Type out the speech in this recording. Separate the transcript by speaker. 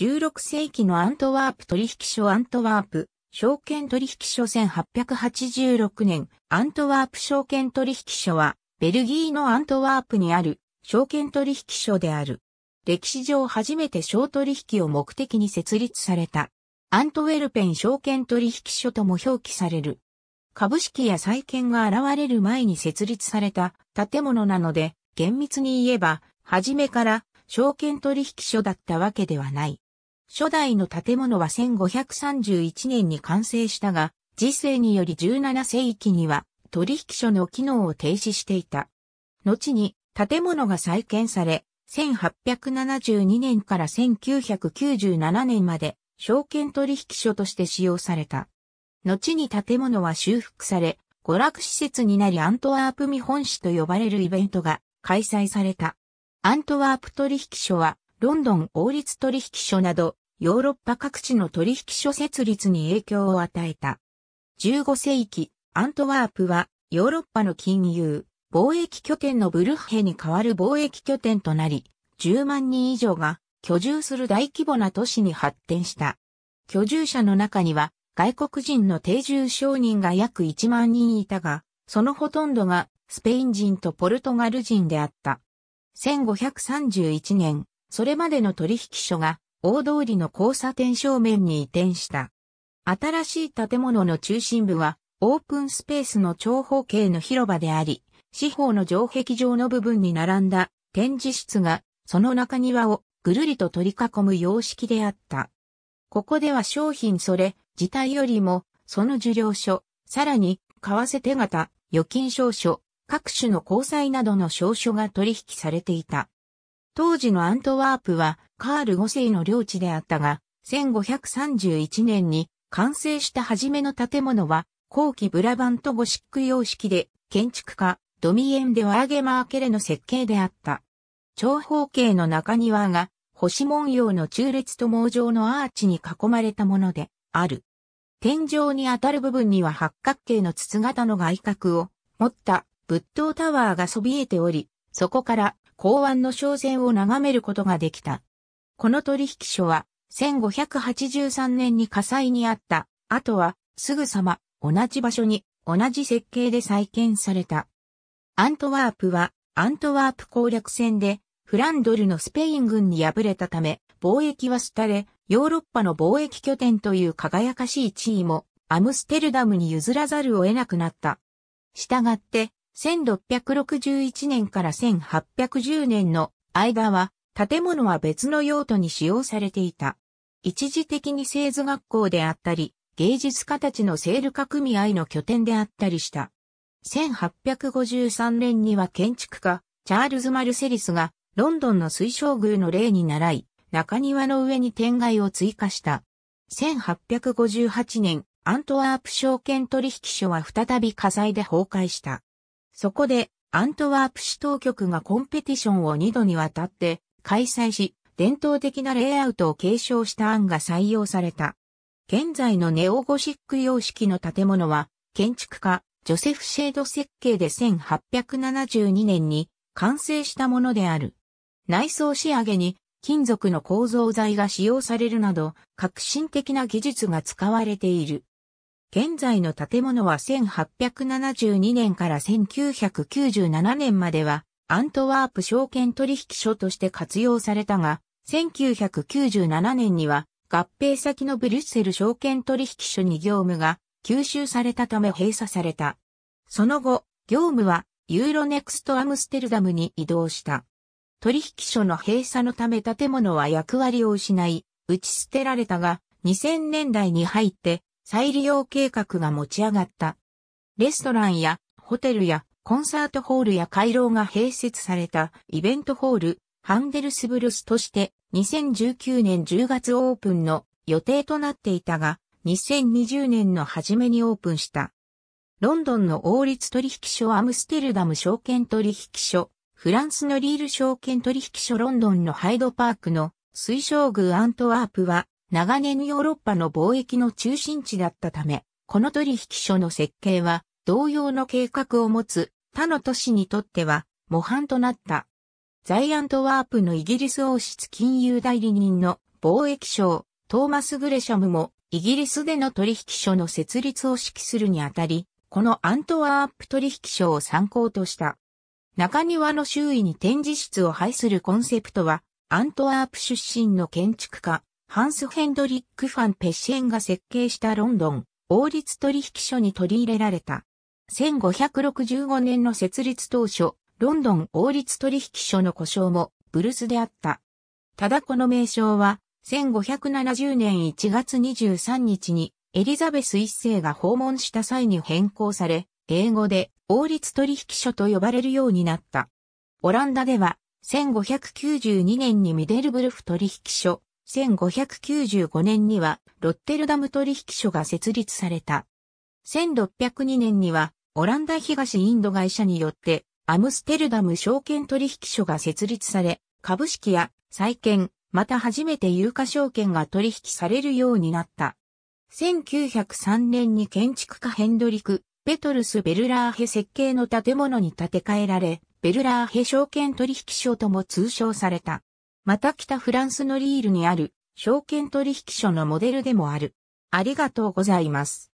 Speaker 1: 16世紀のアントワープ取引所アントワープ証券取引所1886年アントワープ証券取引所はベルギーのアントワープにある証券取引所である。歴史上初めて商取引を目的に設立された。アントウェルペン証券取引所とも表記される。株式や債券が現れる前に設立された建物なので、厳密に言えば、初めから証券取引所だったわけではない。初代の建物は1531年に完成したが、時世により17世紀には取引所の機能を停止していた。後に建物が再建され、1872年から1997年まで証券取引所として使用された。後に建物は修復され、娯楽施設になりアントワープ見本市と呼ばれるイベントが開催された。アントワープ取引所はロンドン王立取引所などヨーロッパ各地の取引所設立に影響を与えた。15世紀、アントワープはヨーロッパの金融、貿易拠点のブルッヘに代わる貿易拠点となり、10万人以上が居住する大規模な都市に発展した。居住者の中には外国人の定住商人が約1万人いたが、そのほとんどがスペイン人とポルトガル人であった。1531年、それまでの取引所が大通りの交差点正面に移転した。新しい建物の中心部は、オープンスペースの長方形の広場であり、四方の城壁上の部分に並んだ展示室が、その中庭をぐるりと取り囲む様式であった。ここでは商品それ自体よりも、その受領書、さらに、為替手形、預金証書、各種の交際などの証書が取引されていた。当時のアントワープはカール5世の領地であったが、1531年に完成した初めの建物は、後期ブラバントゴシック様式で、建築家、ドミエン・デ・ワーゲマーケレの設計であった。長方形の中庭が、星文様の中列と網状のアーチに囲まれたもので、ある。天井に当たる部分には八角形の筒型の外角を持った仏塔タワーがそびえており、そこから港湾の商船を眺めることができた。この取引所は、1583年に火災にあった。あとは、すぐさま、同じ場所に、同じ設計で再建された。アントワープは、アントワープ攻略戦で、フランドルのスペイン軍に敗れたため、貿易は廃れ、ヨーロッパの貿易拠点という輝かしい地位も、アムステルダムに譲らざるを得なくなった。したがって、1661年から1810年の間は、建物は別の用途に使用されていた。一時的に製図学校であったり、芸術家たちのセール化組合の拠点であったりした。1853年には建築家、チャールズ・マルセリスが、ロンドンの水晶宮の例に倣い、中庭の上に天蓋を追加した。1858年、アントワープ証券取引所は再び火災で崩壊した。そこで、アントワープ市当局がコンペティションを2度にわたって開催し、伝統的なレイアウトを継承した案が採用された。現在のネオゴシック様式の建物は、建築家、ジョセフ・シェード設計で1872年に完成したものである。内装仕上げに金属の構造材が使用されるなど、革新的な技術が使われている。現在の建物は1872年から1997年まではアントワープ証券取引所として活用されたが、1997年には合併先のブリュッセル証券取引所に業務が吸収されたため閉鎖された。その後、業務はユーロネクストアムステルダムに移動した。取引所の閉鎖のため建物は役割を失い、打ち捨てられたが、2000年代に入って再利用計画が持ち上がった。レストランやホテルやコンサートホールや回廊が併設されたイベントホール、ハンデルスブルスとして2019年10月オープンの予定となっていたが、2020年の初めにオープンした。ロンドンの王立取引所アムステルダム証券取引所、フランスのリール証券取引所ロンドンのハイドパークの水晶宮アントワープは長年ヨーロッパの貿易の中心地だったため、この取引所の設計は同様の計画を持つ他の都市にとっては模範となった。ザイアントワープのイギリス王室金融代理人の貿易商トーマス・グレシャムもイギリスでの取引所の設立を指揮するにあたり、このアントワープ取引所を参考とした。中庭の周囲に展示室を配するコンセプトは、アントワープ出身の建築家、ハンス・ヘンドリック・ファン・ペッシェンが設計したロンドン王立取引所に取り入れられた。1565年の設立当初、ロンドン王立取引所の故障もブルスであった。ただこの名称は、1570年1月23日にエリザベス一世が訪問した際に変更され、英語で王立取引所と呼ばれるようになった。オランダでは、1592年にミデルブルフ取引所、1595年にはロッテルダム取引所が設立された。1602年にはオランダ東インド会社によってアムステルダム証券取引所が設立され、株式や債券、また初めて有価証券が取引されるようになった。1903年に建築家ヘンドリク、ペトルス・ベルラーヘ設計の建物に建て替えられ、ベルラーヘ証券取引所とも通称された。また北フランスのリールにある証券取引所のモデルでもある。ありがとうございます。